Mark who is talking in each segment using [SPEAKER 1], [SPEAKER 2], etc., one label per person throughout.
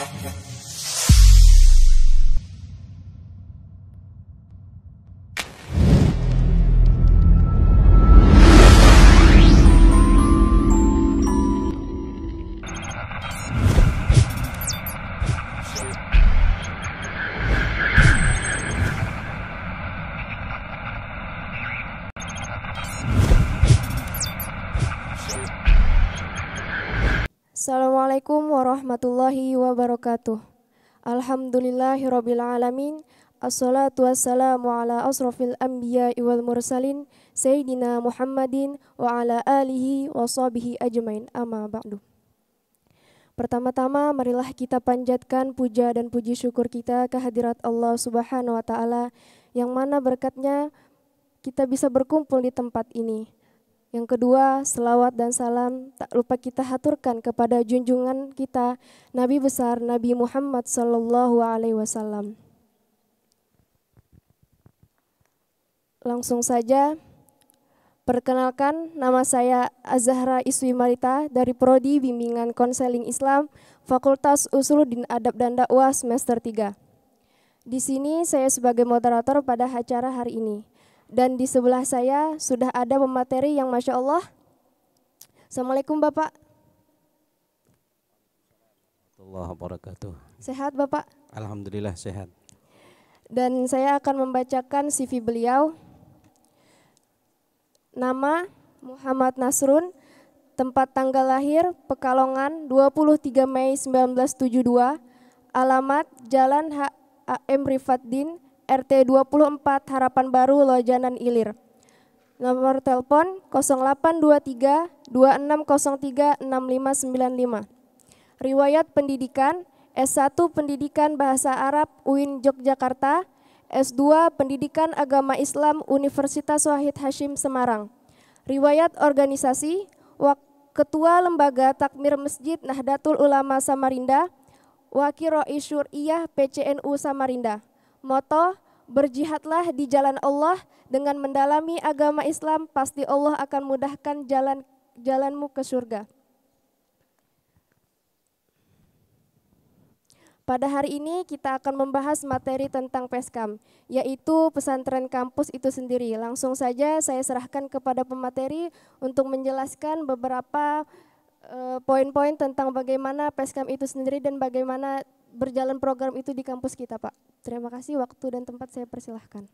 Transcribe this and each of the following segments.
[SPEAKER 1] Thank you. Assalamualaikum warahmatullahi wabarakatuh. Alhamdulillahirrabbilalamin. Assalatu wassalamu ala asrafil anbiya wal mursalin sayyidina Muhammadin wa ala alihi wa sahbihi ajmain. Amma ba'du. Pertama-tama marilah kita panjatkan puja dan puji syukur kita kehadirat Allah Subhanahu wa taala yang mana berkatnya kita bisa berkumpul di tempat ini yang kedua, selawat dan salam tak lupa kita haturkan kepada junjungan kita Nabi besar Nabi Muhammad Sallallahu Alaihi Wasallam. Langsung saja, perkenalkan nama saya Azahra Iswi Marita dari Prodi Bimbingan Konseling Islam Fakultas Usuluddin Adab dan Dakwah semester 3. Di sini saya sebagai moderator pada acara hari ini. Dan di sebelah saya sudah ada pemateri yang Masya Allah. Assalamualaikum Bapak.
[SPEAKER 2] Allah wabarakatuh.
[SPEAKER 1] Sehat Bapak?
[SPEAKER 2] Alhamdulillah sehat.
[SPEAKER 1] Dan saya akan membacakan CV beliau. Nama Muhammad Nasrun, tempat tanggal lahir Pekalongan 23 Mei 1972, alamat Jalan H.M. Rifatdin. RT 24 Harapan Baru Lojanan Ilir. Nomor telepon 0823 2603 6595. Riwayat pendidikan S1 Pendidikan Bahasa Arab UIN Yogyakarta, S2 Pendidikan Agama Islam Universitas Wahid Hashim Semarang. Riwayat organisasi Ketua Lembaga Takmir Masjid Nahdlatul Ulama Samarinda, Wakil Rois Syuriyah PCNU Samarinda. Moto, berjihadlah di jalan Allah dengan mendalami agama Islam, pasti Allah akan mudahkan jalan jalanmu ke surga. Pada hari ini kita akan membahas materi tentang PESKAM, yaitu pesantren kampus itu sendiri. Langsung saja saya serahkan kepada pemateri untuk menjelaskan beberapa eh, poin-poin tentang bagaimana PESKAM itu sendiri dan bagaimana berjalan program itu di kampus kita, Pak. Terima kasih waktu dan tempat saya persilahkan.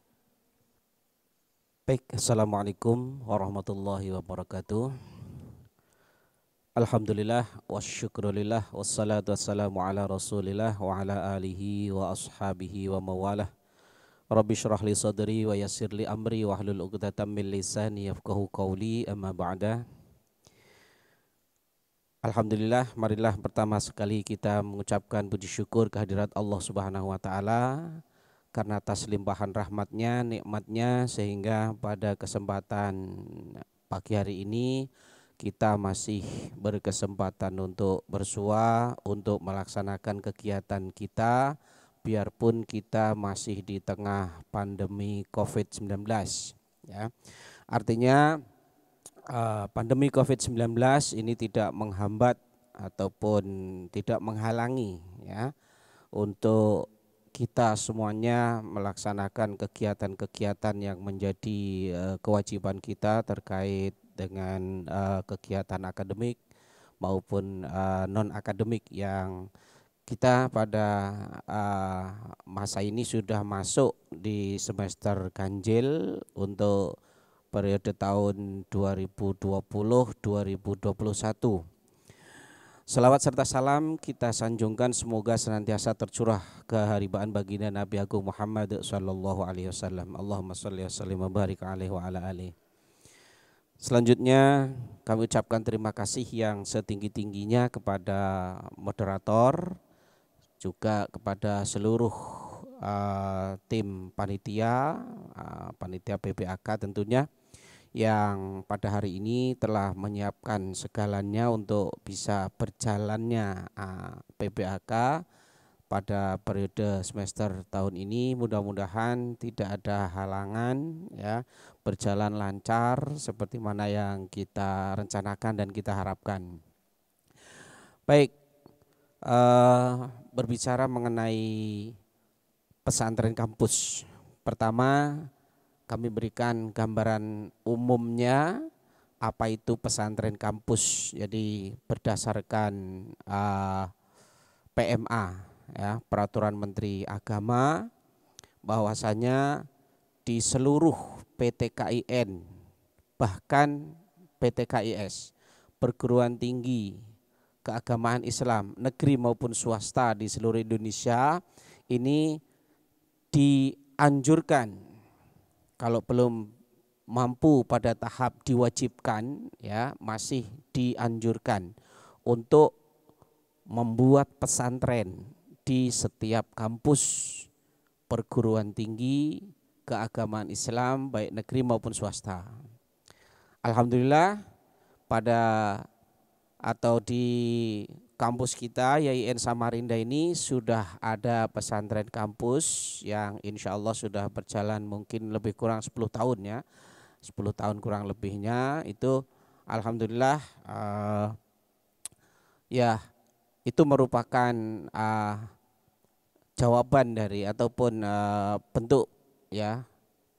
[SPEAKER 2] Baik, Assalamualaikum warahmatullahi wabarakatuh. Alhamdulillah, wasyukrulillah, wassalatu wassalamu ala rasulillah wa ala alihi wa ashabihi wa mawalah. Rabbi syrah li sadri wa yasir li amri wa ahlul uqdatan min lisani yafkahu qawli amma ba'dah. Alhamdulillah, marilah pertama sekali kita mengucapkan puji syukur kehadirat Allah Subhanahu wa taala karena atas limpahan rahmatnya, nikmatnya sehingga pada kesempatan pagi hari ini kita masih berkesempatan untuk bersua, untuk melaksanakan kegiatan kita biarpun kita masih di tengah pandemi Covid-19 ya. Artinya Eh, pandemi COVID-19 ini tidak menghambat ataupun tidak menghalangi ya untuk kita semuanya melaksanakan kegiatan-kegiatan yang menjadi eh, kewajiban kita terkait dengan eh, kegiatan akademik maupun non akademik yang kita pada masa ini sudah masuk di semester ganjil untuk periode tahun 2020-2021. Selawat serta salam kita sanjungkan semoga senantiasa tercurah ke haribaan baginda Nabi Agung Muhammad sallallahu alaihi wasallam. Allahumma shalli wa sallim wa barik alaihi wa ala alihi. Selanjutnya kami ucapkan terima kasih yang setinggi-tingginya kepada moderator juga kepada seluruh uh, tim panitia uh, panitia PPAK tentunya yang pada hari ini telah menyiapkan segalanya untuk bisa berjalannya ah, PBAK pada periode semester tahun ini mudah-mudahan tidak ada halangan ya berjalan lancar seperti mana yang kita rencanakan dan kita harapkan baik eh, berbicara mengenai pesantren kampus pertama kami berikan gambaran umumnya apa itu pesantren kampus. Jadi berdasarkan uh, ah, PMA ya, peraturan Menteri Agama bahwasanya di seluruh PTKIN bahkan PTKIS perguruan tinggi keagamaan Islam negeri maupun swasta di seluruh Indonesia ini dianjurkan kalau belum mampu pada tahap diwajibkan ya masih dianjurkan untuk membuat pesantren di setiap kampus perguruan tinggi keagamaan Islam baik negeri maupun swasta. Alhamdulillah pada atau di kampus kita YIN Samarinda ini sudah ada pesantren kampus yang insya Allah sudah berjalan mungkin lebih kurang 10 tahun ya 10 tahun kurang lebihnya itu Alhamdulillah uh, ya itu merupakan uh, jawaban dari ataupun uh, bentuk ya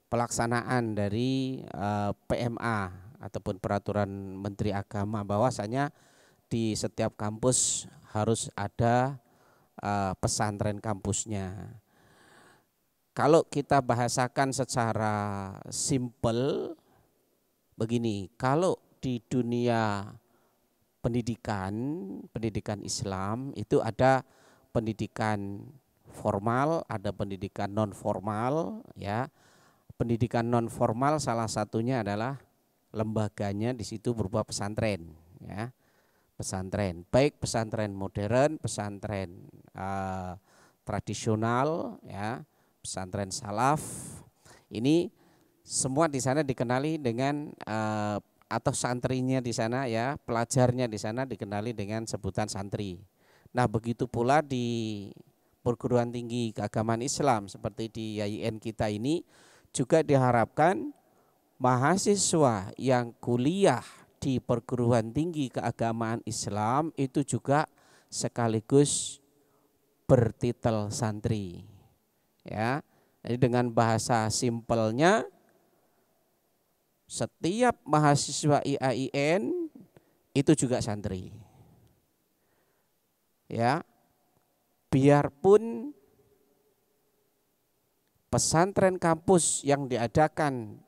[SPEAKER 2] pelaksanaan dari uh, PMA ataupun peraturan Menteri Agama bahwasanya di setiap kampus harus ada uh, pesantren kampusnya. Kalau kita bahasakan secara simpel begini, kalau di dunia pendidikan, pendidikan Islam itu ada pendidikan formal, ada pendidikan non formal ya. Pendidikan non formal salah satunya adalah lembaganya di situ berupa pesantren ya pesantren, baik pesantren modern, pesantren uh, tradisional, ya, pesantren salaf. Ini semua di sana dikenali dengan uh, atau santrinya di sana ya, pelajarnya di sana dikenali dengan sebutan santri. Nah, begitu pula di perguruan tinggi keagamaan Islam seperti di YIN kita ini juga diharapkan mahasiswa yang kuliah di perguruan tinggi keagamaan Islam itu juga sekaligus bertitel santri. Ya. Jadi dengan bahasa simpelnya setiap mahasiswa IAIN itu juga santri. Ya. Biarpun pesantren kampus yang diadakan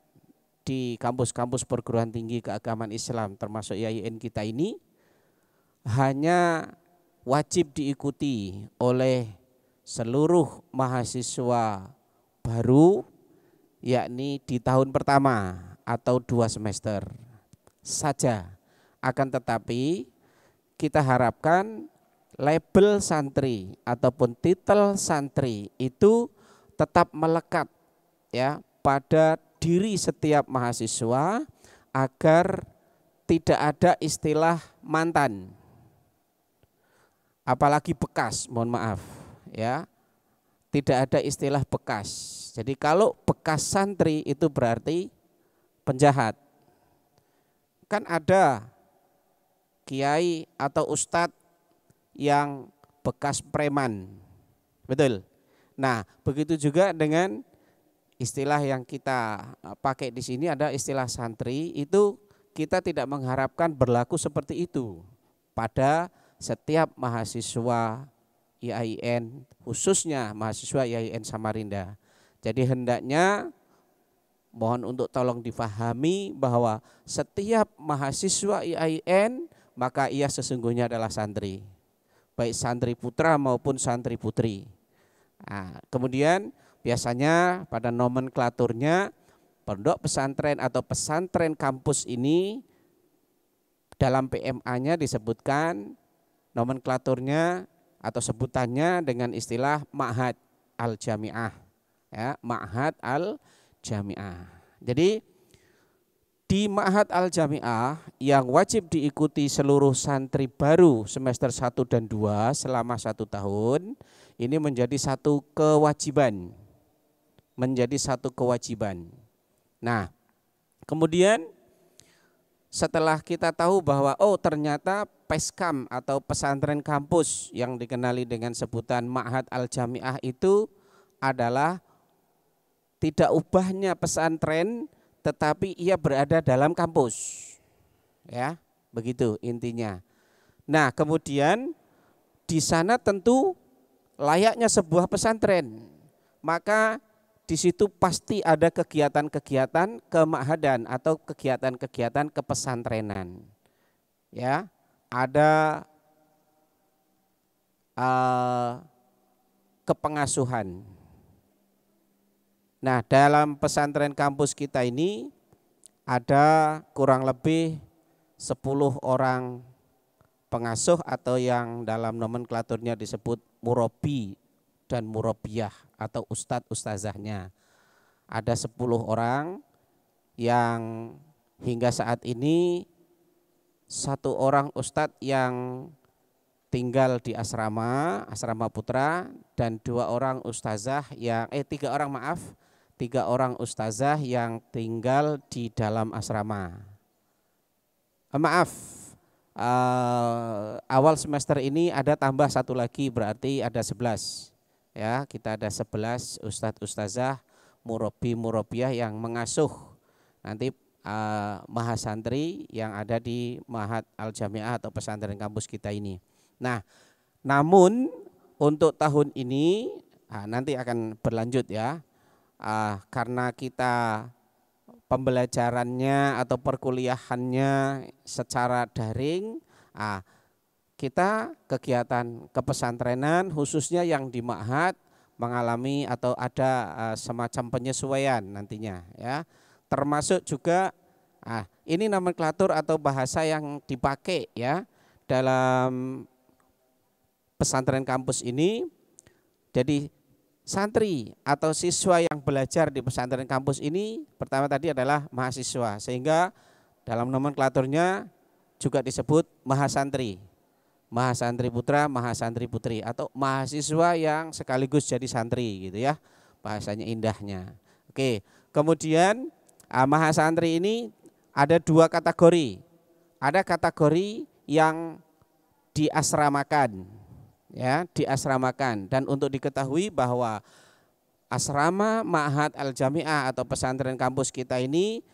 [SPEAKER 2] di kampus-kampus perguruan tinggi keagamaan Islam termasuk IAIN kita ini hanya wajib diikuti oleh seluruh mahasiswa baru yakni di tahun pertama atau dua semester saja akan tetapi kita harapkan label santri ataupun titel santri itu tetap melekat ya pada diri setiap mahasiswa agar tidak ada istilah mantan. Apalagi bekas, mohon maaf, ya. Tidak ada istilah bekas. Jadi kalau bekas santri itu berarti penjahat. Kan ada kiai atau ustadz yang bekas preman. Betul. Nah, begitu juga dengan istilah yang kita eh, pakai di sini ada istilah santri itu kita tidak mengharapkan berlaku seperti itu pada setiap mahasiswa IAIN khususnya mahasiswa IAIN Samarinda. Jadi hendaknya mohon untuk tolong difahami bahwa setiap mahasiswa IAIN maka ia sesungguhnya adalah santri. Baik santri putra maupun santri putri. Nah, kemudian Biasanya pada nomenklaturnya pondok pesantren atau pesantren kampus ini dalam PMA-nya disebutkan nomenklaturnya atau sebutannya dengan istilah ma'had al-jami'ah. Ya, ma'had al-jami'ah. Jadi di ma'had al-jami'ah yang wajib diikuti seluruh santri baru semester 1 dan 2 selama satu tahun ini menjadi satu kewajiban menjadi satu kewajiban. Nah, kemudian setelah kita tahu bahwa oh ternyata peskam atau pesantren kampus yang dikenali dengan sebutan Ma'had Al-Jami'ah itu adalah tidak ubahnya pesantren tetapi ia berada dalam kampus. Ya, begitu intinya. Nah, kemudian di sana tentu layaknya sebuah pesantren. Maka di situ pasti ada kegiatan-kegiatan kemahadan atau kegiatan-kegiatan kepesantrenan. Ya, ada uh, kepengasuhan. Nah, dalam pesantren kampus kita ini ada kurang lebih 10 orang pengasuh atau yang dalam nomenklaturnya disebut murabi dan murabiah atau ustadz ustazahnya. Ada 10 orang yang hingga saat ini satu orang ustadz yang tinggal di asrama, asrama putra dan dua orang ustazah yang eh tiga orang maaf, tiga orang ustazah yang tinggal di dalam asrama. Eh, maaf, Uh, awal semester ini ada tambah satu lagi berarti ada sebelas ya kita ada 11 ustadz ustazah murabi murabiah yang mengasuh nanti uh, mahasantri yang ada di Mahat Al Jamiah atau pesantren kampus kita ini. Nah, namun untuk tahun ini nah, nanti akan berlanjut ya. Uh, karena kita pembelajarannya atau perkuliahannya secara daring, uh, kita kegiatan kepesantrenan khususnya yang di Ma'had mengalami atau ada eh, semacam penyesuaian nantinya ya. Termasuk juga ah ini nomenklatur atau bahasa yang dipakai ya dalam pesantren kampus ini. Jadi santri atau siswa yang belajar di pesantren kampus ini pertama tadi adalah mahasiswa sehingga dalam nomenklaturnya juga disebut mahasantri mahasantri putra, mahasantri putri atau mahasiswa yang sekaligus jadi santri gitu ya. Bahasanya indahnya. Oke, kemudian ah, mahasantri santri ini ada dua kategori. Ada kategori yang diasramakan ya, diasramakan dan untuk diketahui bahwa asrama Ma'had Al-Jami'ah atau pesantren kampus kita ini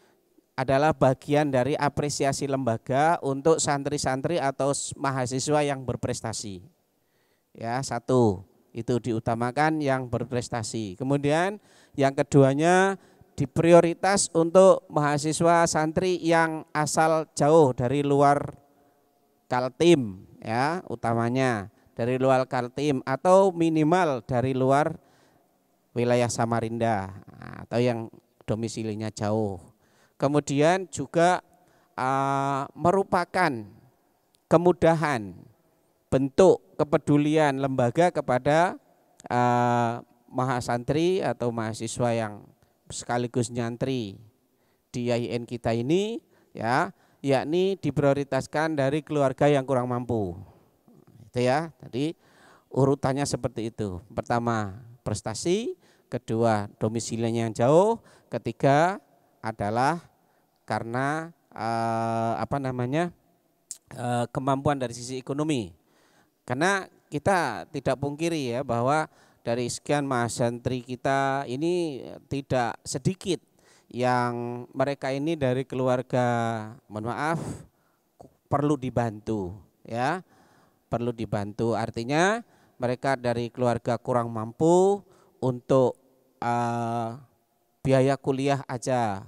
[SPEAKER 2] adalah bagian dari apresiasi lembaga untuk santri-santri atau mahasiswa yang berprestasi. Ya, satu, itu diutamakan yang berprestasi. Kemudian yang keduanya diprioritas untuk mahasiswa santri yang asal jauh dari luar Kaltim ya, utamanya dari luar Kaltim atau minimal dari luar wilayah Samarinda atau yang domisilinya jauh kemudian juga uh, merupakan kemudahan bentuk kepedulian lembaga kepada uh, mahasantri atau mahasiswa yang sekaligus nyantri di IAIN kita ini ya yakni diprioritaskan dari keluarga yang kurang mampu itu ya tadi urutannya seperti itu pertama prestasi kedua domisilinya yang jauh ketiga adalah karena uh, apa namanya uh, kemampuan dari sisi ekonomi. Karena kita tidak pungkiri ya bahwa dari sekian mahasantri kita ini tidak sedikit yang mereka ini dari keluarga mohon maaf perlu dibantu ya perlu dibantu artinya mereka dari keluarga kurang mampu untuk uh, biaya kuliah aja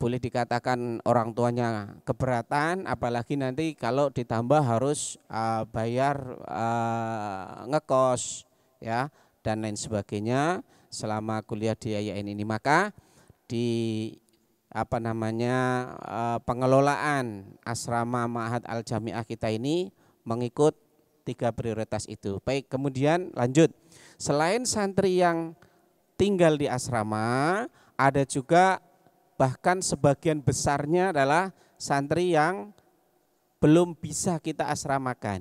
[SPEAKER 2] boleh dikatakan orang tuanya keberatan apalagi nanti kalau ditambah harus uh, bayar uh, ngekos ya dan lain sebagainya selama kuliah di IAIN ini maka di apa namanya uh, pengelolaan asrama Ma'had Al Jami'ah kita ini mengikut tiga prioritas itu. Baik, kemudian lanjut. Selain santri yang tinggal di asrama, ada juga bahkan sebagian besarnya adalah santri yang belum bisa kita asramakan.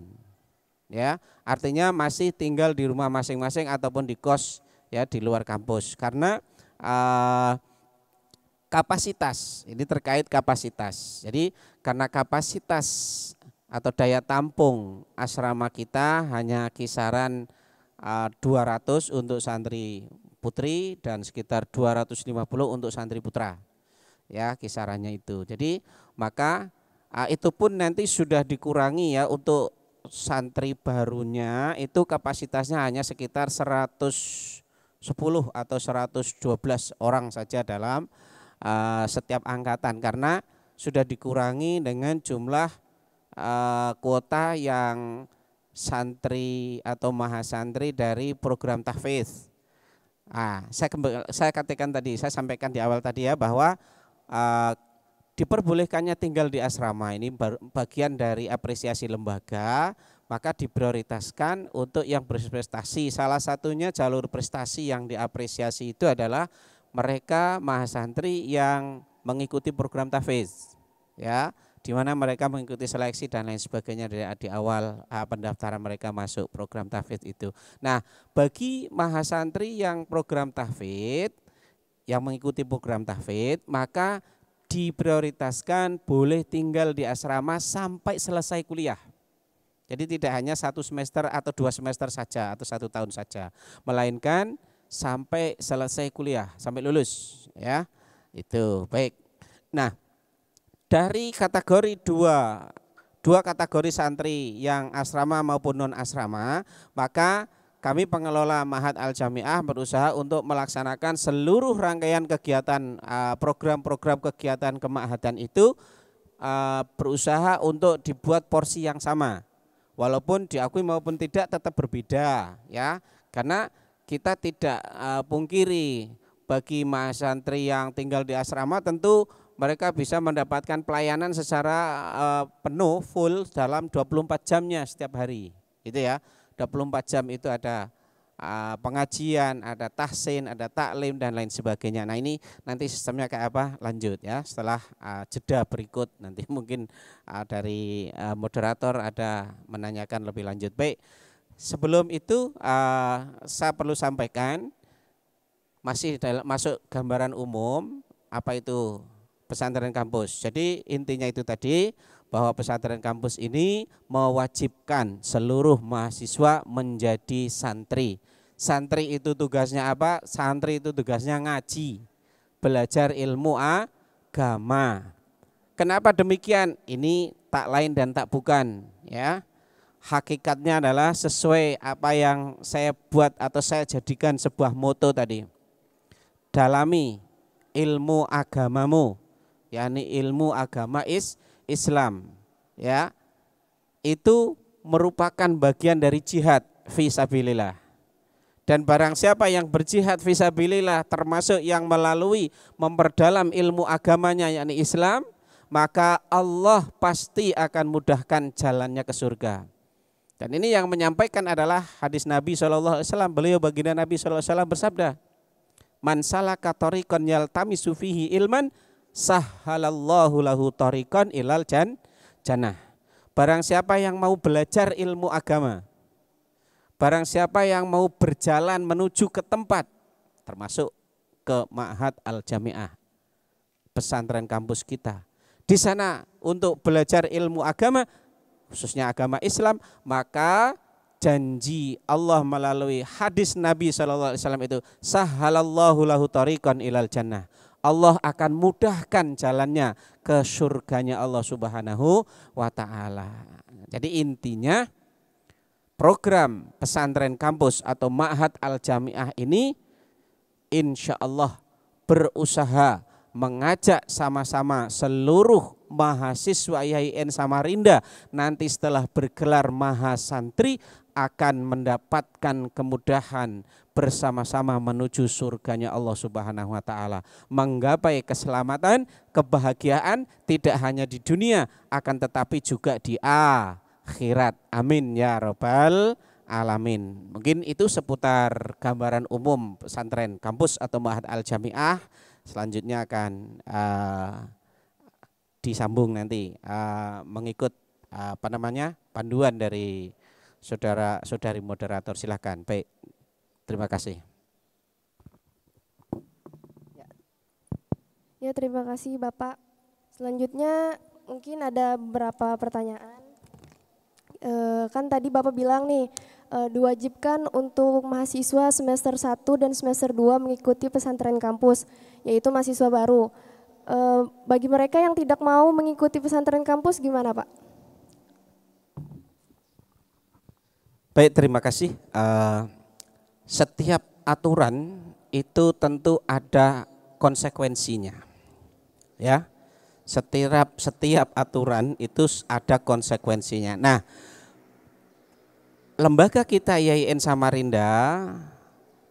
[SPEAKER 2] Ya, artinya masih tinggal di rumah masing-masing ataupun di kos ya di luar kampus karena uh, kapasitas ini terkait kapasitas. Jadi karena kapasitas atau daya tampung asrama kita hanya kisaran uh, eh, 200 untuk santri putri dan sekitar 250 untuk santri putra ya kisarannya itu. Jadi maka ah, itu pun nanti sudah dikurangi ya untuk santri barunya itu kapasitasnya hanya sekitar 110 atau 112 orang saja dalam uh, setiap angkatan karena sudah dikurangi dengan jumlah uh, kuota yang santri atau mahasantri dari program tahfiz. Ah, saya saya katakan tadi, saya sampaikan di awal tadi ya bahwa Eh, diperbolehkannya tinggal di asrama ini bagian dari apresiasi lembaga maka diprioritaskan untuk yang berprestasi salah satunya jalur prestasi yang diapresiasi itu adalah mereka mahasantri yang mengikuti program tafiz ya di mana mereka mengikuti seleksi dan lain sebagainya dari di awal eh, pendaftaran mereka masuk program tahfidz itu. Nah, bagi mahasantri yang program tahfidz yang mengikuti program tahfidz maka diprioritaskan boleh tinggal di asrama sampai selesai kuliah. Jadi tidak hanya satu semester atau dua semester saja atau satu tahun saja, melainkan sampai selesai kuliah, sampai lulus, ya. Itu baik. Nah, dari kategori dua, dua kategori santri yang asrama maupun non asrama, maka kami pengelola Mahat Al Jamiah berusaha untuk melaksanakan seluruh rangkaian kegiatan eh, program-program kegiatan kemahatan itu eh, berusaha untuk dibuat porsi yang sama. Walaupun diakui maupun tidak tetap berbeda ya. Karena kita tidak eh, pungkiri bagi mahasantri yang tinggal di asrama tentu mereka bisa mendapatkan pelayanan secara penuh full dalam 24 jamnya setiap hari. Gitu ya. 24 jam itu ada ah, pengajian, ada tahsin, ada taklim dan lain sebagainya. Nah, ini nanti sistemnya kayak apa? Lanjut ya setelah ah, jeda berikut nanti mungkin ah, dari moderator ada menanyakan lebih lanjut. Baik. Sebelum itu saya perlu sampaikan masih masuk gambaran umum apa itu pesantren kampus. Jadi intinya itu tadi bahwa pesantren kampus ini mewajibkan seluruh mahasiswa menjadi santri. Santri itu tugasnya apa? Santri itu tugasnya ngaji, belajar ilmu agama. Kenapa demikian? Ini tak lain dan tak bukan, ya. Hakikatnya adalah sesuai apa yang saya buat atau saya jadikan sebuah moto tadi. Dalami ilmu agamamu, yakni ilmu agama is Islam ya itu merupakan bagian dari jihad visabilillah dan barang siapa yang berjihad visabilillah termasuk yang melalui memperdalam ilmu agamanya yakni Islam maka Allah pasti akan mudahkan jalannya ke surga dan ini yang menyampaikan adalah hadis Nabi SAW beliau baginda Nabi SAW bersabda man salaka tariqan yaltamisu fihi ilman sahhalallahu lahu tariqan ilal jan jannah. Barang siapa yang mau belajar ilmu agama, barang siapa yang mau berjalan menuju ke tempat termasuk ke Ma'had Al-Jami'ah, pesantren kampus kita. Di sana untuk belajar ilmu agama, khususnya agama Islam, maka janji Allah melalui hadis Nabi SAW itu sahhalallahu lahu tariqan ilal jannah. Allah akan mudahkan jalannya ke surganya Allah Subhanahu wa taala. Jadi intinya program pesantren kampus atau Ma'had Al-Jami'ah ini insya Allah berusaha mengajak sama-sama seluruh mahasiswa IAIN Samarinda nanti setelah bergelar mahasantri akan mendapatkan kemudahan bersama-sama menuju surganya Allah Subhanahu wa taala, menggapai keselamatan, kebahagiaan tidak hanya di dunia akan tetapi juga di akhirat. Amin ya rabbal alamin. Mungkin itu seputar gambaran umum pesantren kampus atau mahad Al Jamiah. Selanjutnya akan uh, disambung nanti uh, mengikut uh, apa namanya panduan dari saudara-saudari moderator silahkan baik Terima kasih.
[SPEAKER 1] Ya. ya, terima kasih Bapak. Selanjutnya mungkin ada beberapa pertanyaan. E, kan tadi Bapak bilang nih, e, diwajibkan untuk mahasiswa semester 1 dan semester 2 mengikuti pesantren kampus, yaitu mahasiswa baru. E, bagi mereka yang tidak mau mengikuti pesantren kampus gimana Pak?
[SPEAKER 2] Baik, terima kasih. Uh, setiap aturan itu tentu ada konsekuensinya. Ya. Setiap setiap aturan itu ada konsekuensinya. Nah, lembaga kita IAIN Samarinda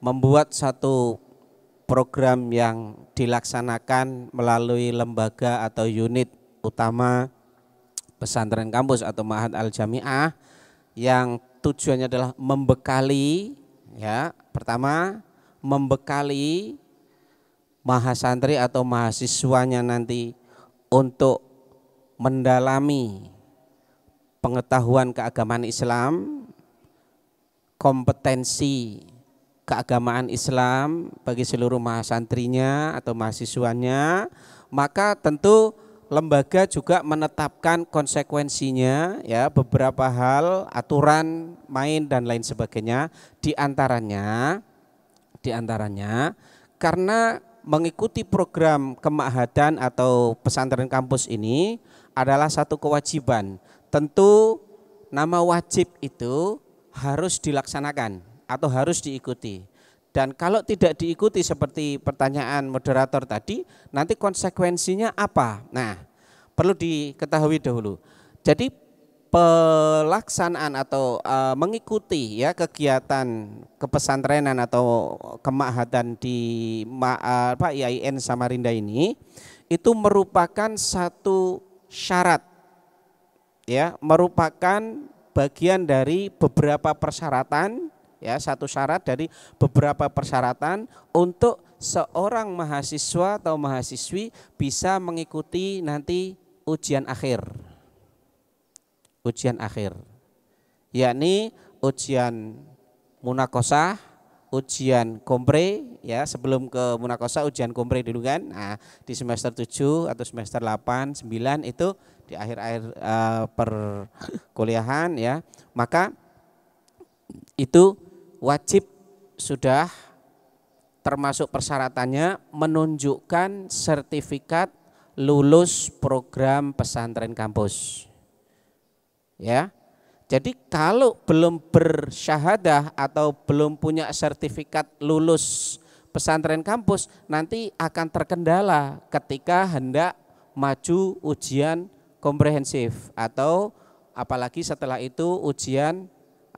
[SPEAKER 2] membuat satu program yang dilaksanakan melalui lembaga atau unit utama pesantren kampus atau Mahat Al Jamiah yang tujuannya adalah membekali Ya, pertama membekali mahasantri atau mahasiswanya nanti untuk mendalami pengetahuan keagamaan Islam, kompetensi keagamaan Islam bagi seluruh mahasantrinya atau mahasiswanya, maka tentu lembaga juga menetapkan konsekuensinya ya beberapa hal aturan main dan lain sebagainya diantaranya, diantaranya, karena mengikuti program kemahadan atau pesantren kampus ini adalah satu kewajiban tentu nama wajib itu harus dilaksanakan atau harus diikuti dan kalau tidak diikuti seperti pertanyaan moderator tadi, nanti konsekuensinya apa? Nah, perlu diketahui dahulu. Jadi pelaksanaan atau e, mengikuti ya kegiatan kepesantrenan atau kemahatan di ma, eh, IAIN Samarinda ini itu merupakan satu syarat ya merupakan bagian dari beberapa persyaratan ya satu syarat dari beberapa persyaratan untuk seorang mahasiswa atau mahasiswi bisa mengikuti nanti ujian akhir. Ujian akhir. Yakni ujian munakosah, ujian kompre ya sebelum ke munakosah ujian kompre dulu kan nah di semester 7 atau semester 8 9 itu di akhir-akhir uh, perkuliahan ya maka itu wajib sudah termasuk persyaratannya menunjukkan sertifikat lulus program pesantren kampus. Ya. Jadi kalau belum bersyahadah atau belum punya sertifikat lulus pesantren kampus nanti akan terkendala ketika hendak maju ujian komprehensif atau apalagi setelah itu ujian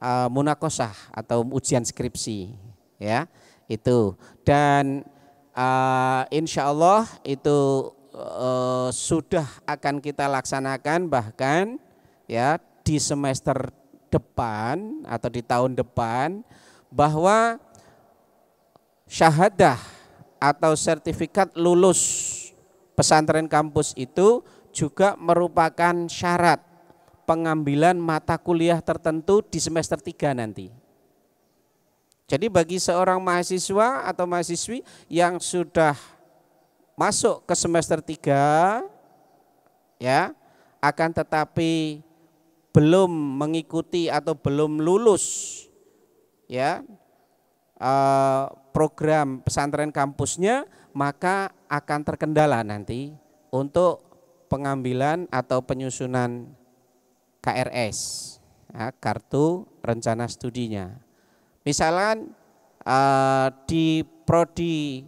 [SPEAKER 2] uh, munakosah atau ujian skripsi ya itu dan uh, insya Allah itu uh, sudah akan kita laksanakan bahkan ya di semester depan atau di tahun depan bahwa syahadah atau sertifikat lulus pesantren kampus itu juga merupakan syarat pengambilan mata kuliah tertentu di semester 3 nanti. Jadi bagi seorang mahasiswa atau mahasiswi yang sudah masuk ke semester 3 ya, akan tetapi belum mengikuti atau belum lulus ya eh, program pesantren kampusnya maka akan terkendala nanti untuk pengambilan atau penyusunan KRS, ya, kartu rencana studinya. Misalkan uh, di prodi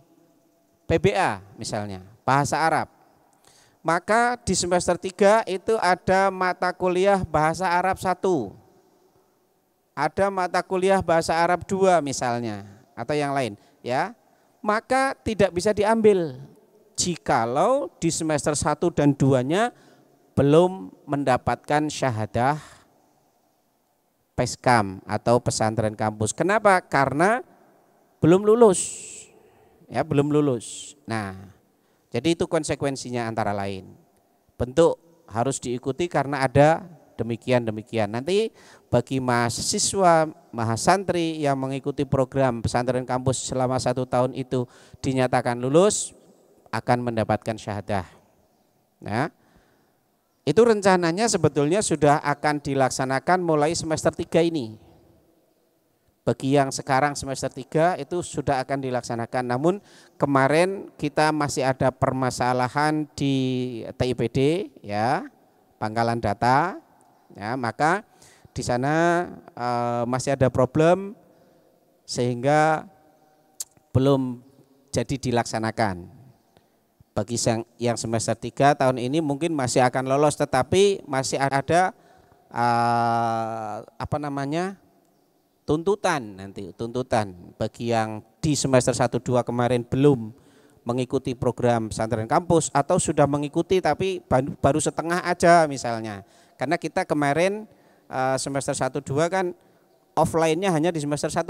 [SPEAKER 2] PBA misalnya, bahasa Arab. Maka di semester 3 itu ada mata kuliah bahasa Arab 1. Ada mata kuliah bahasa Arab 2 misalnya atau yang lain, ya. Maka tidak bisa diambil jikalau di semester 1 dan 2-nya belum mendapatkan syahadah peskam atau pesantren kampus. Kenapa? Karena belum lulus. Ya, belum lulus. Nah, jadi itu konsekuensinya antara lain. Bentuk harus diikuti karena ada demikian demikian. Nanti bagi mahasiswa, mahasantri yang mengikuti program pesantren kampus selama satu tahun itu dinyatakan lulus akan mendapatkan syahadah. Nah, itu rencananya sebetulnya sudah akan dilaksanakan mulai semester tiga ini. Bagi yang sekarang semester tiga itu sudah akan dilaksanakan. Namun kemarin kita masih ada permasalahan di TIPD ya, pangkalan data. Ya, maka di sana e, masih ada problem sehingga belum jadi dilaksanakan bagi yang semester 3 tahun ini mungkin masih akan lolos tetapi masih ada uh, apa namanya tuntutan nanti tuntutan bagi yang di semester 1 2 kemarin belum mengikuti program pesantren kampus atau sudah mengikuti tapi baru setengah aja misalnya karena kita kemarin eh, semester 1 2 kan offline-nya hanya di semester 1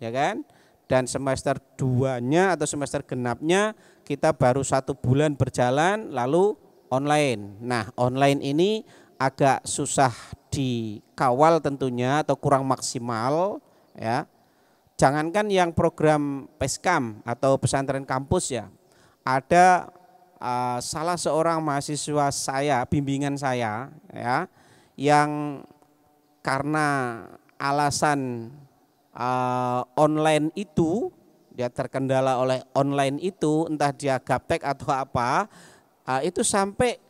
[SPEAKER 2] ya kan dan semester 2-nya atau semester genapnya kita baru satu bulan berjalan lalu online. Nah online ini agak susah dikawal tentunya atau kurang maksimal ya. Jangankan yang program PESKAM atau pesantren kampus ya. Ada uh, salah seorang mahasiswa saya, bimbingan saya ya yang karena alasan uh, online itu, dia terkendala oleh online itu, entah dia gaptek atau apa, uh, itu sampai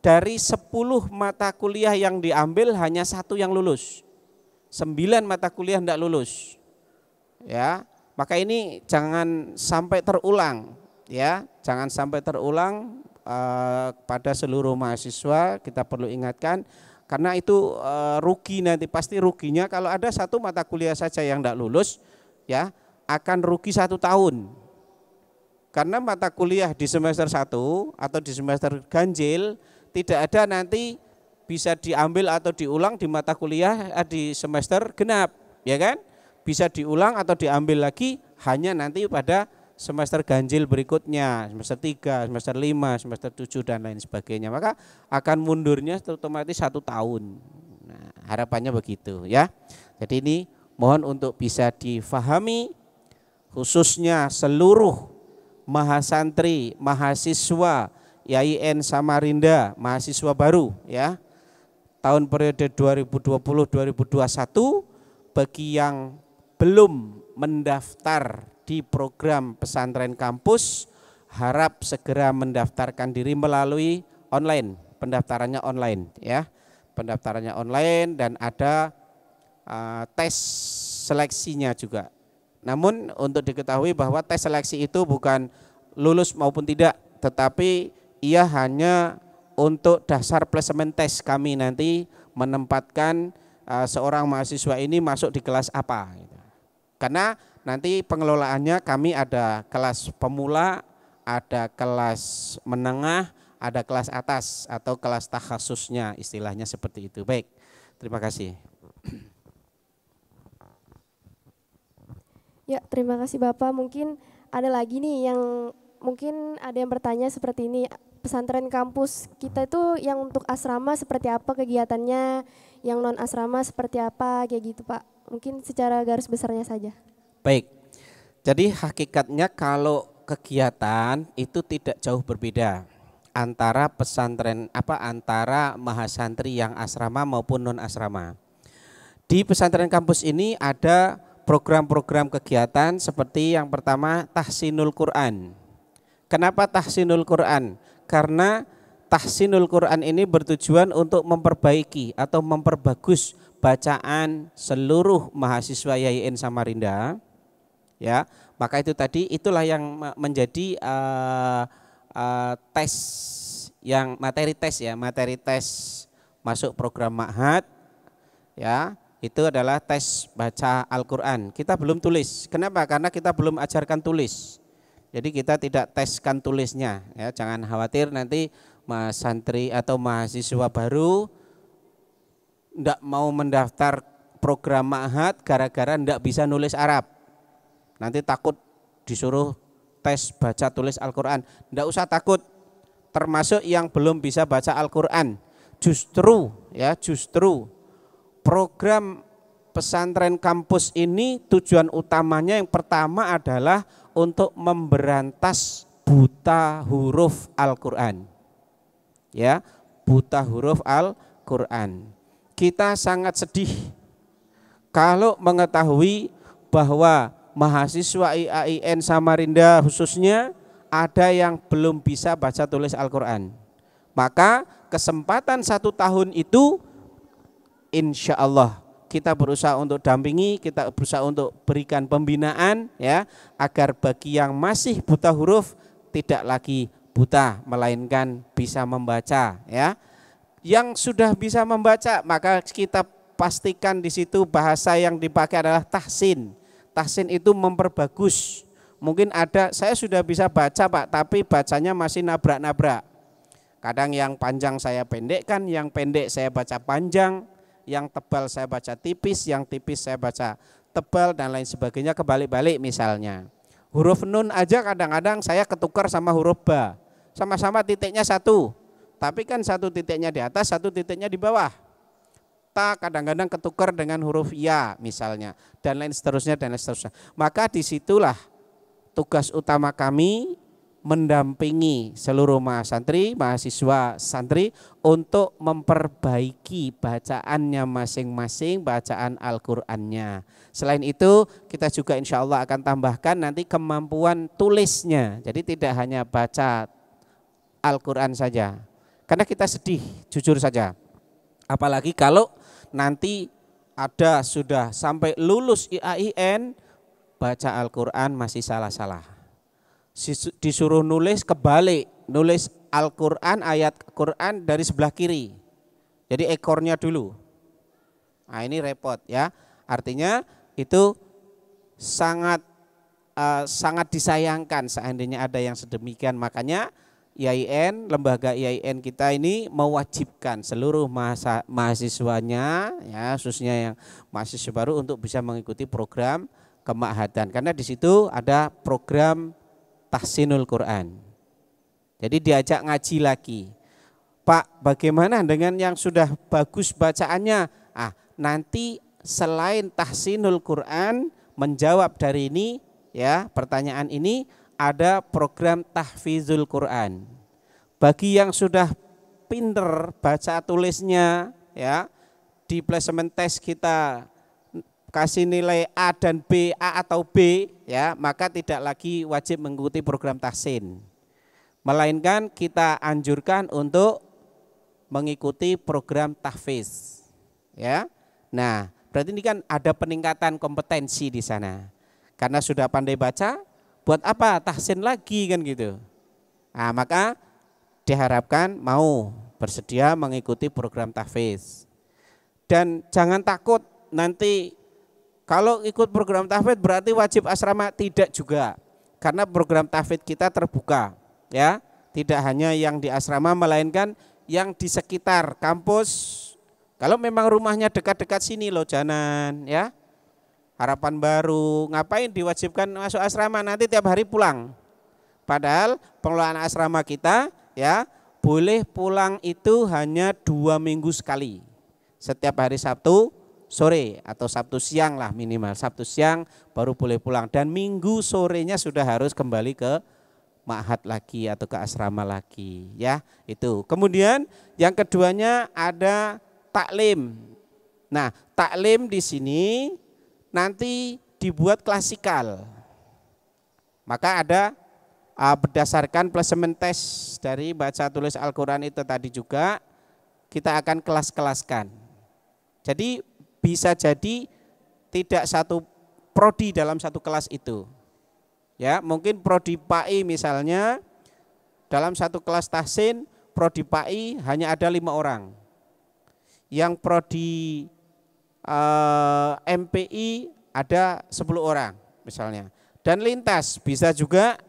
[SPEAKER 2] dari 10 mata kuliah yang diambil hanya satu yang lulus. 9 mata kuliah tidak lulus. Ya, maka ini jangan sampai terulang ya, jangan sampai terulang uh, pada seluruh mahasiswa kita perlu ingatkan karena itu uh, rugi nanti pasti ruginya kalau ada satu mata kuliah saja yang tidak lulus ya akan rugi satu tahun. Karena mata kuliah di semester satu atau di semester ganjil tidak ada nanti bisa diambil atau diulang di mata kuliah eh, di semester genap, ya kan? Bisa diulang atau diambil lagi hanya nanti pada semester ganjil berikutnya, semester 3, semester 5, semester 7 dan lain sebagainya. Maka akan mundurnya otomatis satu tahun. Nah, harapannya begitu ya. Jadi ini mohon untuk bisa difahami khususnya seluruh mahasantri, mahasiswa YIN Samarinda, mahasiswa baru ya. Tahun periode 2020-2021 bagi yang belum mendaftar di program pesantren kampus. Harap segera mendaftarkan diri melalui online, pendaftarannya online ya. Pendaftarannya online dan ada uh, tes seleksinya juga. Namun untuk diketahui bahwa tes seleksi itu bukan lulus maupun tidak, tetapi ia hanya untuk dasar placement test kami nanti menempatkan uh, seorang mahasiswa ini masuk di kelas apa. Gitu. Karena Nanti pengelolaannya kami ada kelas pemula, ada kelas menengah, ada kelas atas atau kelas takhasusnya istilahnya seperti itu. Baik. Terima kasih.
[SPEAKER 1] Ya, terima kasih Bapak. Mungkin ada lagi nih yang mungkin ada yang bertanya seperti ini. Pesantren kampus kita itu yang untuk asrama seperti apa kegiatannya, yang non asrama seperti apa kayak gitu, Pak. Mungkin secara garis besarnya saja.
[SPEAKER 2] Baik. Jadi hakikatnya kalau kegiatan itu tidak jauh berbeda antara pesantren apa antara mahasantri yang asrama maupun non asrama. Di pesantren kampus ini ada program-program kegiatan seperti yang pertama tahsinul Quran. Kenapa tahsinul Quran? Karena tahsinul Quran ini bertujuan untuk memperbaiki atau memperbagus bacaan seluruh mahasiswa YIN Samarinda ya maka itu tadi itulah yang menjadi uh, uh, tes yang materi tes ya materi tes masuk program Ma'had ya itu adalah tes baca Al-Quran kita belum tulis kenapa karena kita belum ajarkan tulis jadi kita tidak teskan tulisnya ya jangan khawatir nanti mas santri atau mahasiswa baru ndak mau mendaftar program Ma'had gara-gara ndak bisa nulis Arab Nanti takut disuruh tes baca tulis Al-Quran. Tidak usah takut, termasuk yang belum bisa baca Al-Quran. Justru, ya justru program pesantren kampus ini tujuan utamanya yang pertama adalah untuk memberantas buta huruf Al-Quran. Ya, buta huruf Al-Quran. Kita sangat sedih kalau mengetahui bahwa mahasiswa IAIN Samarinda khususnya ada yang belum bisa baca tulis Al-Quran. Maka kesempatan satu tahun itu insya Allah kita berusaha untuk dampingi, kita berusaha untuk berikan pembinaan ya agar bagi yang masih buta huruf tidak lagi buta melainkan bisa membaca ya. Yang sudah bisa membaca maka kita pastikan di situ bahasa yang dipakai adalah tahsin Tahsin itu memperbagus. Mungkin ada, saya sudah bisa baca Pak, tapi bacanya masih nabrak-nabrak. Kadang yang panjang saya pendekkan, yang pendek saya baca panjang, yang tebal saya baca tipis, yang tipis saya baca tebal dan lain sebagainya kebalik-balik misalnya. Huruf nun aja kadang-kadang saya ketukar sama huruf ba. Sama-sama titiknya satu, tapi kan satu titiknya di atas, satu titiknya di bawah kata kadang-kadang ketukar dengan huruf ya misalnya dan lain seterusnya dan lain seterusnya. Maka disitulah tugas utama kami mendampingi seluruh mahasantri, mahasiswa santri untuk memperbaiki bacaannya masing-masing, bacaan Al-Qur'annya. Selain itu, kita juga insya Allah akan tambahkan nanti kemampuan tulisnya. Jadi tidak hanya baca Al-Qur'an saja. Karena kita sedih, jujur saja. Apalagi kalau nanti ada sudah sampai lulus IAIN baca Al-Qur'an masih salah-salah. Disuruh nulis kebalik, nulis Al-Qur'an ayat Qur'an dari sebelah kiri. Jadi ekornya dulu. Nah, ini repot ya. Artinya itu sangat uh, sangat disayangkan seandainya ada yang sedemikian. Makanya IAIN, lembaga IAIN kita ini mewajibkan seluruh masa, mahasiswanya, ya, khususnya yang mahasiswa baru untuk bisa mengikuti program kemahatan. Karena di situ ada program tahsinul Quran. Jadi diajak ngaji lagi. Pak, bagaimana dengan yang sudah bagus bacaannya? Ah, nanti selain tahsinul Quran menjawab dari ini ya pertanyaan ini ada program tahfizul Quran. Bagi yang sudah pinter baca tulisnya ya di placement test kita kasih nilai A dan B, A atau B ya, maka tidak lagi wajib mengikuti program tahsin. Melainkan kita anjurkan untuk mengikuti program tahfiz. Ya. Nah, berarti ini kan ada peningkatan kompetensi di sana. Karena sudah pandai baca, buat apa tahsin lagi kan gitu. Nah, maka diharapkan mau bersedia mengikuti program tahfiz. Dan jangan takut nanti kalau ikut program tahfiz berarti wajib asrama tidak juga. Karena program tahfiz kita terbuka, ya. Tidak hanya yang di asrama melainkan yang di sekitar kampus. Kalau memang rumahnya dekat-dekat sini loh Janan, ya harapan baru, ngapain diwajibkan masuk asrama nanti tiap hari pulang. Padahal pengelolaan asrama kita ya boleh pulang itu hanya dua minggu sekali. Setiap hari Sabtu sore atau Sabtu siang lah minimal. Sabtu siang baru boleh pulang dan minggu sorenya sudah harus kembali ke ma'had lagi atau ke asrama lagi ya itu. Kemudian yang keduanya ada taklim. Nah, taklim di sini nanti dibuat klasikal. Maka ada uh, berdasarkan placement test dari baca tulis Al-Quran itu tadi juga kita akan kelas-kelaskan. Jadi bisa jadi tidak satu prodi dalam satu kelas itu. Ya, mungkin prodi PAI misalnya dalam satu kelas tahsin prodi PAI hanya ada lima orang. Yang prodi eh, MPI ada 10 orang misalnya. Dan lintas bisa juga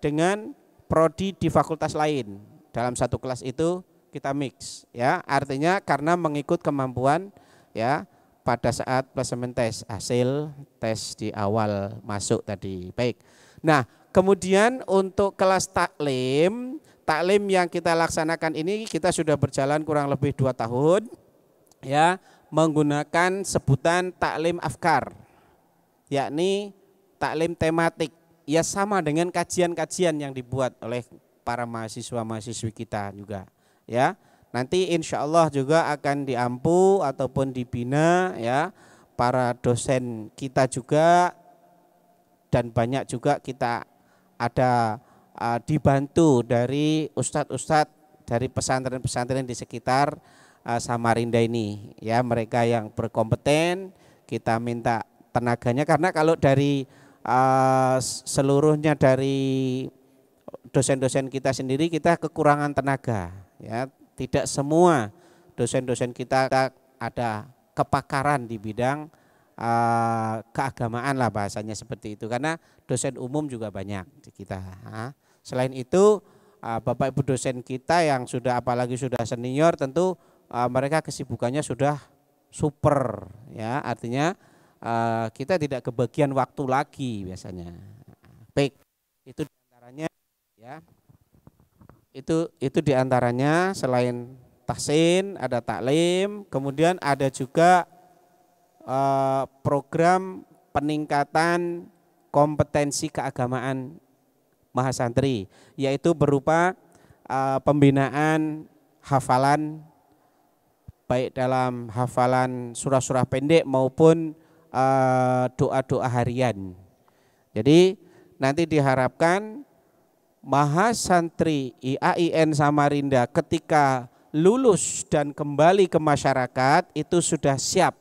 [SPEAKER 2] dengan prodi di fakultas lain. Dalam satu kelas itu kita mix ya. Artinya karena mengikut kemampuan ya pada saat placement test hasil tes di awal masuk tadi. Baik. Nah, kemudian untuk kelas taklim taklim yang kita laksanakan ini kita sudah berjalan kurang lebih dua tahun ya menggunakan sebutan taklim afkar, yakni taklim tematik. Ya sama dengan kajian-kajian yang dibuat oleh para mahasiswa-mahasiswi kita juga. Ya, nanti insya Allah juga akan diampu ataupun dibina ya para dosen kita juga dan banyak juga kita ada uh, dibantu dari ustadz-ustadz dari pesantren-pesantren di sekitar Eh, Samarinda ini ya mereka yang berkompeten kita minta tenaganya karena kalau dari eh, seluruhnya dari dosen-dosen kita sendiri kita kekurangan tenaga ya tidak semua dosen-dosen kita ada kepakaran di bidang eh, keagamaan lah bahasanya seperti itu karena dosen umum juga banyak di kita selain itu bapak ibu dosen kita yang sudah apalagi sudah senior tentu Ah, mereka kesibukannya sudah super ya artinya ah, kita tidak kebagian waktu lagi biasanya baik itu diantaranya ya itu itu diantaranya selain tahsin ada taklim kemudian ada juga ah, program peningkatan kompetensi keagamaan mahasantri yaitu berupa pembinaan hafalan baik dalam hafalan surah-surah pendek maupun eh, doa-doa uh, harian. Jadi nanti diharapkan santri IAIN Samarinda ketika lulus dan kembali ke masyarakat itu sudah siap.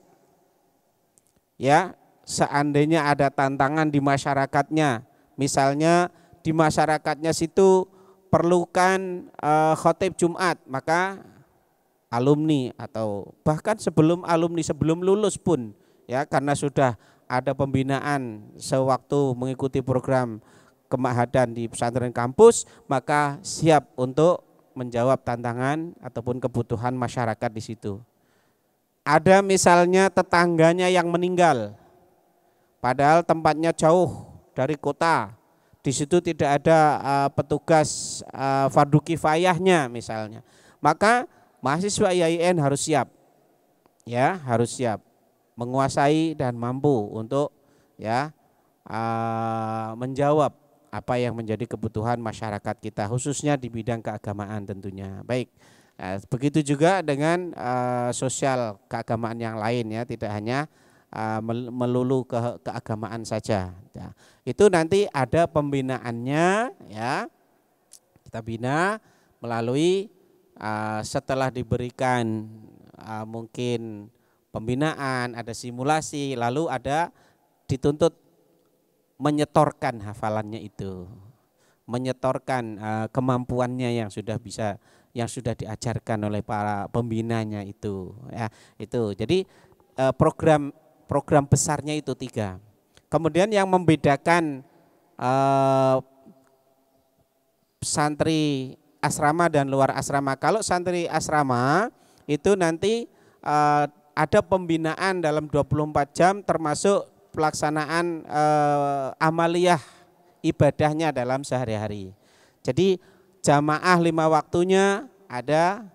[SPEAKER 2] Ya, seandainya ada tantangan di masyarakatnya, misalnya di masyarakatnya situ perlukan uh, khotib Jumat, maka alumni atau bahkan sebelum alumni sebelum lulus pun ya karena sudah ada pembinaan sewaktu mengikuti program kemahadan di pesantren kampus maka siap untuk menjawab tantangan ataupun kebutuhan masyarakat di situ. Ada misalnya tetangganya yang meninggal padahal tempatnya jauh dari kota. Di situ tidak ada uh, petugas uh, fardu kifayahnya misalnya. Maka mahasiswa IAIN harus siap. Ya, harus siap menguasai dan mampu untuk ya ah, menjawab apa yang menjadi kebutuhan masyarakat kita khususnya di bidang keagamaan tentunya. Baik. Eh, begitu juga dengan eh, sosial keagamaan yang lain ya, tidak hanya eh, melulu ke keagamaan saja. Ya, itu nanti ada pembinaannya ya. Kita bina melalui Ah, setelah diberikan uh, mungkin pembinaan, ada simulasi, lalu ada dituntut menyetorkan hafalannya itu, menyetorkan uh, kemampuannya yang sudah bisa yang sudah diajarkan oleh para pembinanya itu ya itu jadi program program besarnya itu tiga kemudian yang membedakan eh, santri asrama dan luar asrama. Kalau santri asrama itu nanti uh, ada pembinaan dalam 24 jam termasuk pelaksanaan uh, amaliyah ibadahnya dalam sehari-hari. Jadi jamaah lima waktunya ada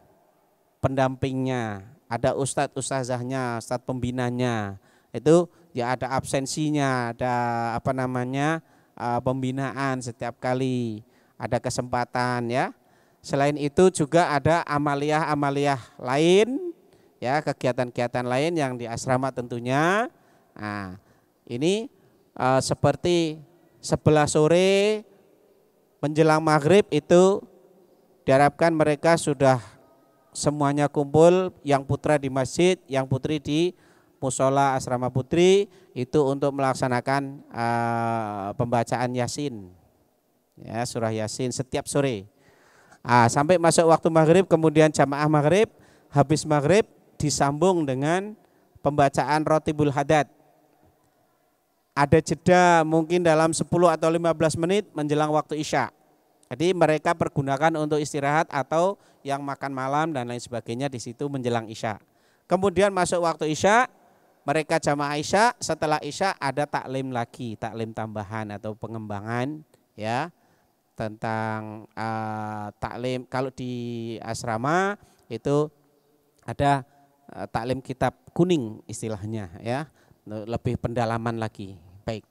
[SPEAKER 2] pendampingnya, ada ustadz ustazahnya, ustadz pembinanya. Itu ya ada absensinya, ada apa namanya? Eh, pembinaan setiap kali ada kesempatan ya Selain itu juga ada amaliah-amaliah lain, ya kegiatan-kegiatan lain yang di asrama tentunya. Nah, ini e, seperti sebelah sore menjelang maghrib itu diharapkan mereka sudah semuanya kumpul, yang putra di masjid, yang putri di musola asrama putri itu untuk melaksanakan e, pembacaan yasin ya surah yasin setiap sore Ah, sampai masuk waktu maghrib, kemudian jamaah maghrib, habis maghrib disambung dengan pembacaan roti bul hadad. Ada jeda mungkin dalam 10 atau 15 menit menjelang waktu isya. Jadi mereka pergunakan untuk istirahat atau yang makan malam dan lain sebagainya di situ menjelang isya. Kemudian masuk waktu isya, mereka jamaah isya, setelah isya ada taklim lagi, taklim tambahan atau pengembangan ya tentang uh, taklim kalau di asrama itu ada uh, taklim kitab kuning istilahnya ya lebih pendalaman lagi baik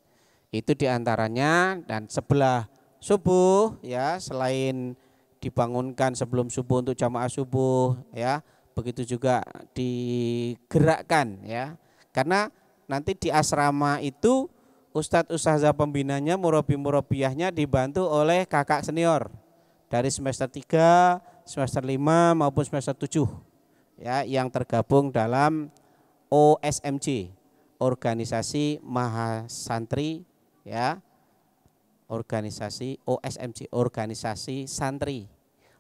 [SPEAKER 2] itu diantaranya dan sebelah subuh ya selain dibangunkan sebelum subuh untuk jamaah subuh ya begitu juga digerakkan ya karena nanti di asrama itu Ustadz usaha pembinanya, murabi-murabiahnya dibantu oleh kakak senior dari semester 3, semester 5 maupun semester 7 ya yang tergabung dalam OSMC, organisasi Mahasantri ya. Organisasi OSMC, organisasi santri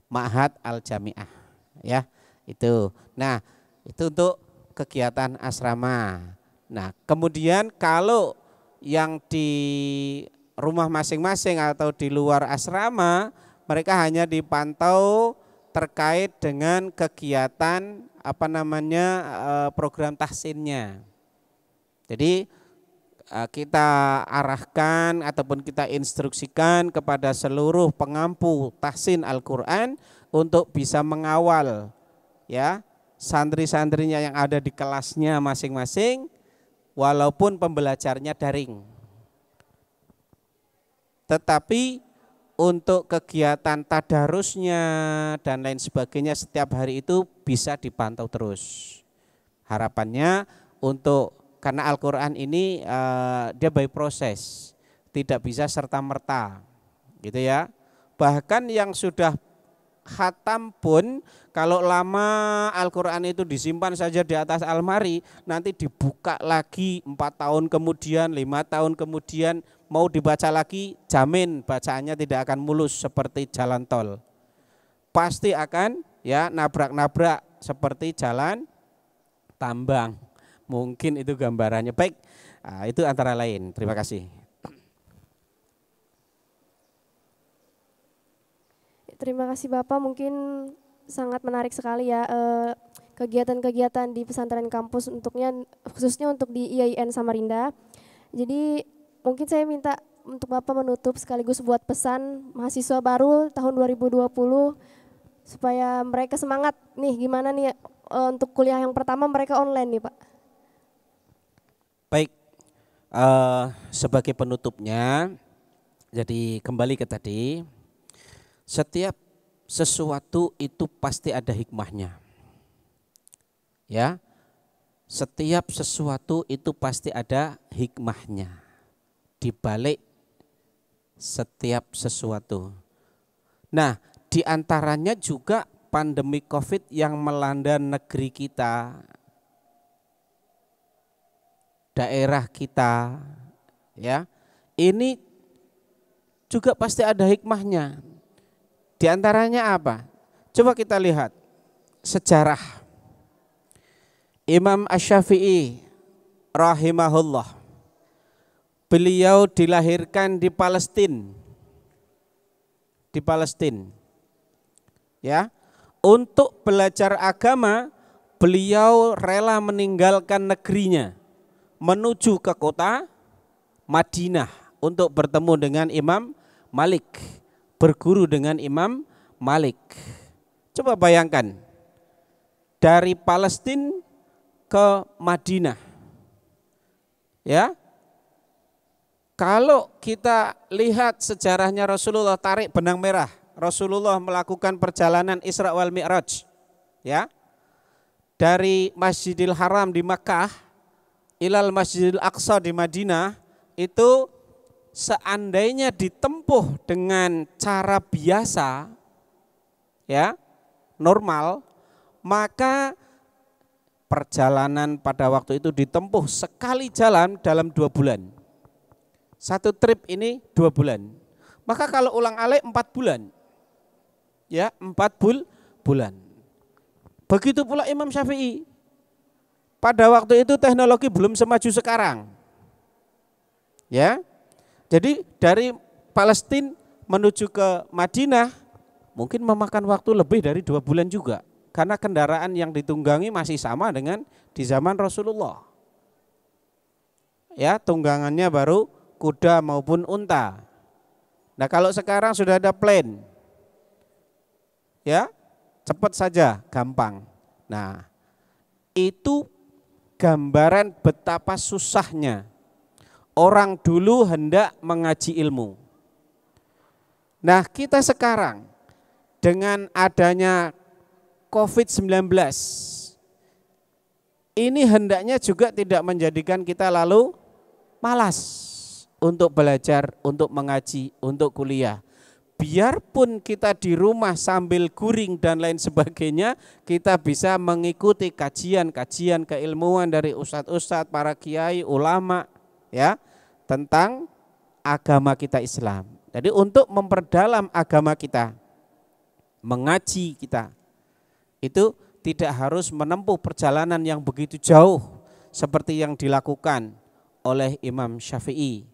[SPEAKER 2] Mahat Al-Jami'ah ya. Itu. Nah, itu untuk kegiatan asrama. Nah, kemudian kalau yang di rumah masing-masing atau di luar asrama, mereka hanya dipantau terkait dengan kegiatan apa namanya eh, program tahsinnya. Jadi eh, kita arahkan ataupun kita instruksikan kepada seluruh pengampu tahsin Al-Qur'an untuk bisa mengawal ya santri-santrinya yang ada di kelasnya masing-masing walaupun pembelajarnya daring. Tetapi untuk kegiatan tadarusnya dan lain sebagainya setiap hari itu bisa dipantau terus. Harapannya untuk karena Al-Qur'an ini uh, dia by proses, tidak bisa serta merta. Gitu ya. Bahkan yang sudah khatam pun kalau lama Al-Quran itu disimpan saja di atas almari nanti dibuka lagi empat tahun kemudian lima tahun kemudian mau dibaca lagi jamin bacaannya tidak akan mulus seperti jalan tol pasti akan ya nabrak-nabrak seperti jalan tambang mungkin itu gambarannya baik ah, itu antara lain terima kasih
[SPEAKER 1] Terima kasih Bapak, mungkin sangat menarik sekali ya eh, kegiatan-kegiatan di pesantren kampus untuknya khususnya untuk di IAIN Samarinda. Jadi mungkin saya minta untuk Bapak menutup sekaligus buat pesan mahasiswa baru tahun 2020 supaya mereka semangat nih gimana nih eh, untuk kuliah yang pertama mereka online nih Pak.
[SPEAKER 2] Baik, uh, sebagai penutupnya, jadi kembali ke tadi, setiap sesuatu itu pasti ada hikmahnya. Ya. Setiap sesuatu itu pasti ada hikmahnya di balik setiap sesuatu. Nah, di antaranya juga pandemi Covid yang melanda negeri kita, daerah kita, ya. Ini juga pasti ada hikmahnya di antaranya apa? Coba kita lihat sejarah Imam Ash-Syafi'i rahimahullah. Beliau dilahirkan di Palestina. Di Palestina. Ya. Untuk belajar agama, beliau rela meninggalkan negerinya menuju ke kota Madinah untuk bertemu dengan Imam Malik berguru dengan Imam Malik. Coba bayangkan dari Palestina ke Madinah. Ya. Kalau kita lihat sejarahnya Rasulullah tarik benang merah. Rasulullah melakukan perjalanan Isra wal Mi'raj. Ya. Dari Masjidil Haram di Makkah ilal Masjidil Aqsa di Madinah itu seandainya ditempuh dengan cara biasa ya normal maka perjalanan pada waktu itu ditempuh sekali jalan dalam dua bulan satu trip ini dua bulan maka kalau ulang alik empat bulan ya empat bul bulan begitu pula Imam Syafi'i pada waktu itu teknologi belum semaju sekarang ya jadi dari Palestina menuju ke Madinah mungkin memakan waktu lebih dari dua bulan juga. Karena kendaraan yang ditunggangi masih sama dengan di zaman Rasulullah. Ya, tunggangannya baru kuda maupun unta. Nah, kalau sekarang sudah ada plan. Ya, cepat saja, gampang. Nah, itu gambaran betapa susahnya orang dulu hendak mengaji ilmu. Nah, kita sekarang dengan adanya COVID-19 ini hendaknya juga tidak menjadikan kita lalu malas untuk belajar, untuk mengaji, untuk kuliah. Biarpun kita di rumah sambil guring dan lain sebagainya, kita bisa mengikuti kajian-kajian keilmuan dari ustadz-ustadz, para kiai, ulama, ya tentang agama kita Islam. Jadi untuk memperdalam agama kita, mengaji kita, itu tidak harus menempuh perjalanan yang begitu jauh seperti yang dilakukan oleh Imam Syafi'i.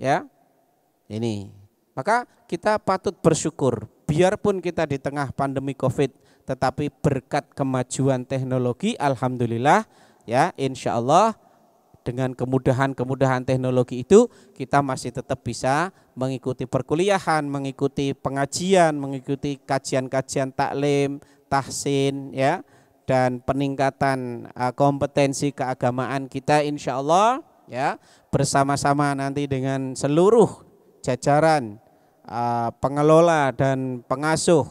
[SPEAKER 2] Ya, ini. Maka kita patut bersyukur, biarpun kita di tengah pandemi COVID, tetapi berkat kemajuan teknologi, alhamdulillah, ya, insya Allah dengan kemudahan-kemudahan teknologi itu kita masih tetap bisa mengikuti perkuliahan, mengikuti pengajian, mengikuti kajian-kajian taklim, tahsin ya dan peningkatan uh, kompetensi keagamaan kita insya Allah ya bersama-sama nanti dengan seluruh jajaran uh, pengelola dan pengasuh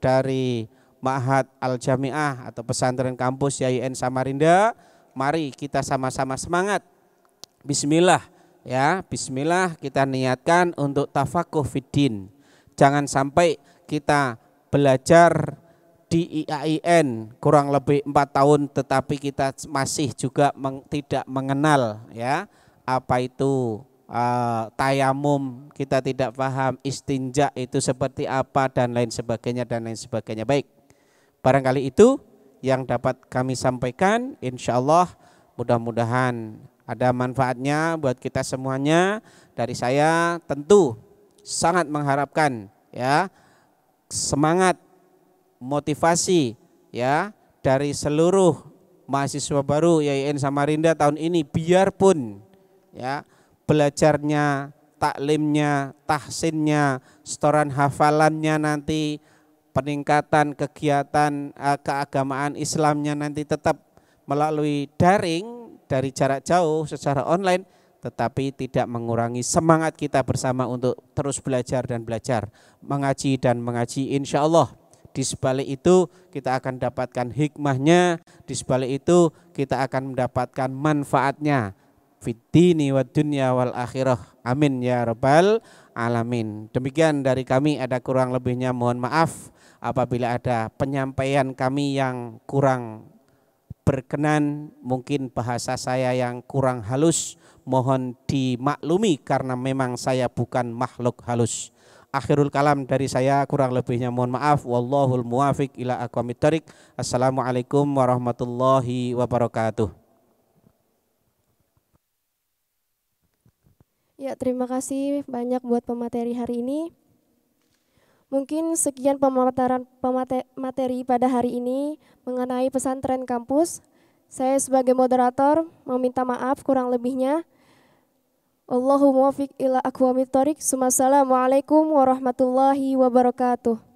[SPEAKER 2] dari Ma'had Al-Jami'ah atau pesantren kampus YIN Samarinda Mari kita sama-sama semangat. Bismillah ya, bismillah kita niatkan untuk tafakuh fiddin. Jangan sampai kita belajar di IAIN kurang lebih empat tahun tetapi kita masih juga meng, tidak mengenal ya apa itu e, tayamum kita tidak paham istinja itu seperti apa dan lain sebagainya dan lain sebagainya baik barangkali itu yang dapat kami sampaikan. Insya Allah mudah-mudahan ada manfaatnya buat kita semuanya. Dari saya tentu sangat mengharapkan ya semangat motivasi ya dari seluruh mahasiswa baru YIN Samarinda tahun ini biarpun ya belajarnya taklimnya tahsinnya setoran hafalannya nanti peningkatan kegiatan eh, keagamaan Islamnya nanti tetap melalui daring dari jarak jauh secara online tetapi tidak mengurangi semangat kita bersama untuk terus belajar dan belajar, mengaji dan mengaji insya Allah. Di sebalik itu kita akan dapatkan hikmahnya, di sebalik itu kita akan mendapatkan manfaatnya. Fitni wa dunya wal akhirah. Amin ya rabbal alamin. Demikian dari kami ada kurang lebihnya mohon maaf apabila ada penyampaian kami yang kurang berkenan, mungkin bahasa saya yang kurang halus, mohon dimaklumi karena memang saya bukan makhluk halus. Akhirul kalam dari saya kurang lebihnya mohon maaf. Wallahul muwafiq ila aqwamit thoriq. Assalamualaikum warahmatullahi wabarakatuh.
[SPEAKER 1] Ya, terima kasih banyak buat pemateri hari ini. Mungkin sekian pemaparan materi pada hari ini mengenai pesantren kampus. Saya sebagai moderator meminta maaf kurang lebihnya. Allahumma fiq ila aqwamit thoriq. Assalamualaikum warahmatullahi wabarakatuh.